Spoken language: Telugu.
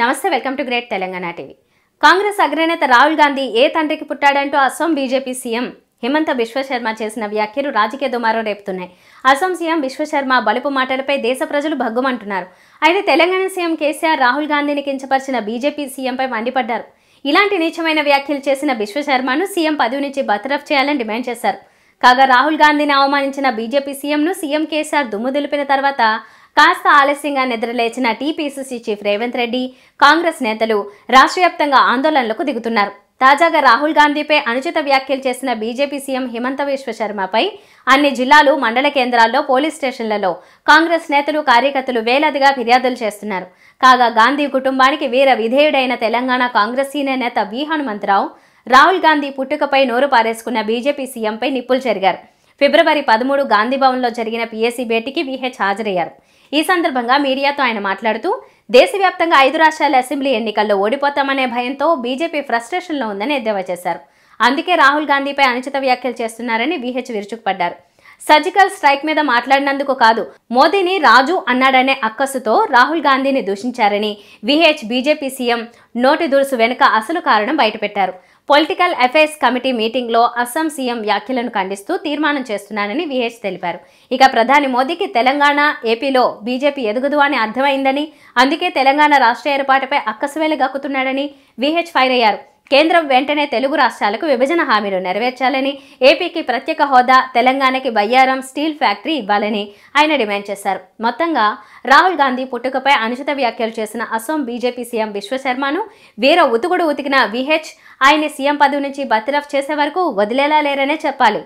నమస్తే welcome to great Telangana TV Congress అగ్రనేత రాహుల్ గాంధీ ఏ తండ్రికి పుట్టాడంటూ అసోం బీజేపీ సీఎం హిమంత విశ్వశర్మ చేసిన వ్యాఖ్యలు రాజకీయ దుమారం రేపుతున్నాయి అసోం సీఎం విశ్వశర్మ బలుపు మాటలపై దేశ ప్రజలు భగ్గుమంటున్నారు అయితే తెలంగాణ సీఎం కేసీఆర్ రాహుల్ గాంధీని కించపరిచిన బీజేపీ సీఎంపై మండిపడ్డారు ఇలాంటి నీచమైన వ్యాఖ్యలు చేసిన విశ్వశర్మను సీఎం పదవి నుంచి బతరఫ్ చేయాలని డిమాండ్ చేశారు కాగా రాహుల్ గాంధీని అవమానించిన బీజేపీ సీఎంను సీఎం కేసీఆర్ దుమ్ము దులిపిన తర్వాత కాస్త ఆలస్యంగా నిద్రలేచిన టీపీసీసీ చీఫ్ రేవంత్ రెడ్డి కాంగ్రెస్ నేతలు రాష్ట్ర వ్యాప్తంగా ఆందోళనలకు దిగుతున్నారు తాజాగా రాహుల్ గాంధీపై అనుచిత వ్యాఖ్యలు చేసిన బీజేపీ సీఎం హిమంత విశ్వ శర్మపై అన్ని జిల్లాలు మండల కేంద్రాల్లో పోలీస్ స్టేషన్లలో కాంగ్రెస్ నేతలు కార్యకర్తలు వేలాదిగా ఫిర్యాదులు చేస్తున్నారు కాగా గాంధీ కుటుంబానికి వీర విధేయుడైన తెలంగాణ కాంగ్రెస్ సీనియర్ నేత వి హనుమంతరావు రాహుల్ గాంధీ పుట్టుకపై నోరు పారేసుకున్న బీజేపీ సీఎంపై నిప్పులు జరిగారు ఫిబ్రవరి పదమూడు గాంధీభవన్లో జరిగిన పీఎస్సీ భేటీకి విహెచ్ హాజరయ్యారు ఈ సందర్భంగా మీడియాతో ఆయన మాట్లాడుతూ దేశవ్యాప్తంగా ఐదు రాష్ట్రాల అసెంబ్లీ ఎన్నికల్లో ఓడిపోతామనే భయంతో బీజేపీ ఫ్రస్ట్రేషన్లో ఉందని ఎద్దేవా చేశారు అందుకే రాహుల్ గాంధీపై అనుచిత వ్యాఖ్యలు చేస్తున్నారని విహెచ్ విరుచుకుపడ్డారు సర్జికల్ స్ట్రైక్ మీద మాట్లాడినందుకు కాదు మోదీని రాజు అన్నాడనే అక్కసుతో రాహుల్ గాంధీని దూషించారని విహెచ్ బీజేపీ సీఎం నోటి దురుసు వెనుక అసలు కారణం బయటపెట్టారు పొలిటికల్ అఫైర్స్ కమిటీ మీటింగ్లో అస్సాం సీఎం వ్యాఖ్యలను ఖండిస్తూ తీర్మానం చేస్తున్నానని విహెచ్ తెలిపారు ఇక ప్రధాని మోదీకి తెలంగాణ ఏపీలో బీజేపీ ఎదుగుదు అని అర్థమైందని అందుకే తెలంగాణ రాష్ట్ర ఏర్పాటుపై అక్కసువేలు గక్కుతున్నాడని విహెచ్ ఫైర్ అయ్యారు కేంద్రం వెంటనే తెలుగు రాష్ట్రాలకు విభజన హామీలు నెరవేర్చాలని ఏపీకి ప్రత్యేక హోదా తెలంగాణకి బయ్యారం స్టీల్ ఫ్యాక్టరీ ఇవ్వాలని ఆయన డిమాండ్ చేశారు మొత్తంగా రాహుల్ గాంధీ పుట్టుకపై అనుచిత వ్యాఖ్యలు చేసిన అసోం బీజేపీ సీఎం విశ్వశర్మను వీర ఉతుకుడు ఉతికిన విహెచ్ ఆయన సీఎం పదవి నుంచి బతిరఫ్ చేసే వరకు వదిలేలా లేరనే చెప్పాలి